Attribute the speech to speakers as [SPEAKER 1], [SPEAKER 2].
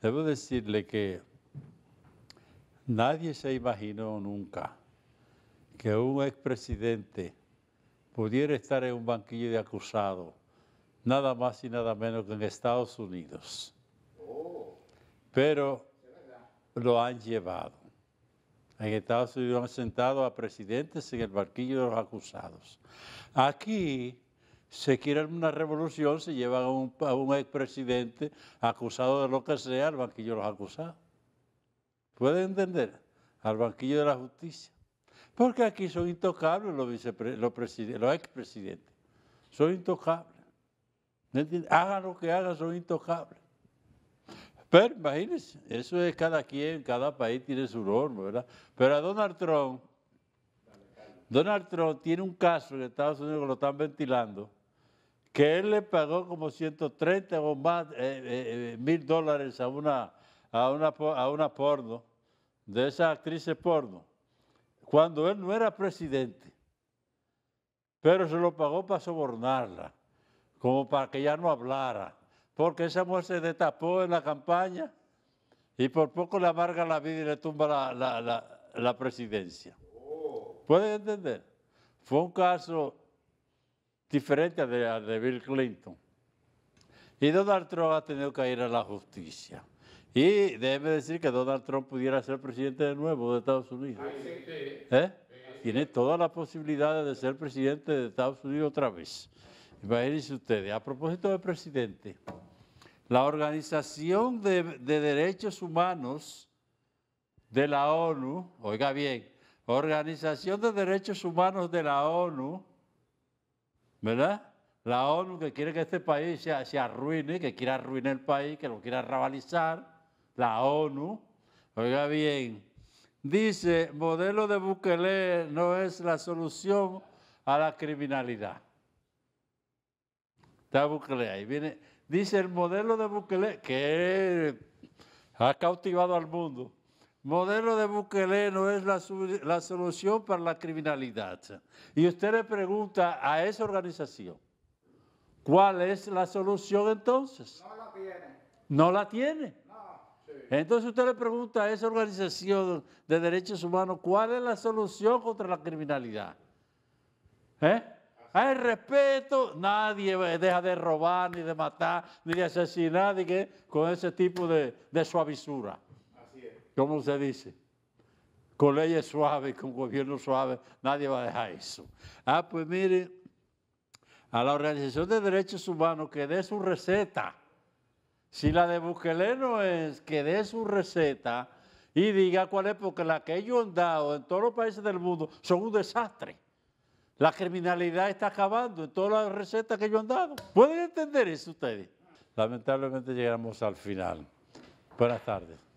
[SPEAKER 1] Debo decirle que nadie se imaginó nunca que un expresidente pudiera estar en un banquillo de acusado, nada más y nada menos que en Estados Unidos. Pero lo han llevado. En Estados Unidos han sentado a presidentes en el banquillo de los acusados. Aquí se quieren una revolución, se llevan a un, ex expresidente acusado de lo que sea al banquillo de los acusados. ¿Pueden entender? Al banquillo de la justicia. Porque aquí son intocables los, los, expresidentes. Son intocables. hagan lo que hagan, son intocables. Pero imagínense, eso es cada quien, cada país tiene su norma, ¿verdad? Pero a Donald Trump, Donald Trump tiene un caso en Estados Unidos que lo están ventilando, que él le pagó como 130 o más eh, eh, eh, mil dólares a una, a, una, a una porno, de esa actriz porno, cuando él no era presidente, pero se lo pagó para sobornarla, como para que ya no hablara, porque esa mujer se destapó en la campaña y por poco le amarga la vida y le tumba la presidencia. ¿Pueden entender? Fue un caso diferente a de, de Bill Clinton. Y Donald Trump ha tenido que ir a la justicia. Y déjeme decir que Donald Trump pudiera ser presidente de nuevo de Estados Unidos. ¿Eh? Tiene todas las posibilidades de ser presidente de Estados Unidos otra vez. Imagínense ustedes, a propósito de presidente, la Organización de Derechos Humanos de la ONU, oiga bien, Organización de Derechos Humanos de la ONU, ¿verdad? La ONU que quiere que este país se, se arruine, que quiera arruinar el país, que lo quiera rabalizar, la ONU, oiga bien, dice, modelo de Bukele no es la solución a la criminalidad. Está Bukele ahí, viene, dice el modelo de Bukele que ha cautivado al mundo modelo de Bukele no es la, solución para la criminalidad. Y usted le pregunta a esa organización, ¿cuál es la solución entonces? No la tiene. No la tiene. Entonces usted le pregunta a esa organización de derechos humanos, ¿cuál es la solución contra la criminalidad? ¿Eh? Hay respeto, nadie deja de robar, ni de matar, ni de asesinar, ni con ese tipo de suavizura. ¿cómo se dice? Con leyes suaves, con gobierno suave, nadie va a dejar eso. Ah, pues mire, a la Organización de Derechos Humanos que dé su receta. Si la de Bukele no es que dé su receta y diga cuál es, porque la que ellos han dado en todos los países del mundo son un desastre. La criminalidad está acabando en todas las recetas que ellos han dado. ¿Pueden entender eso ustedes? Lamentablemente llegamos al final. Buenas tardes.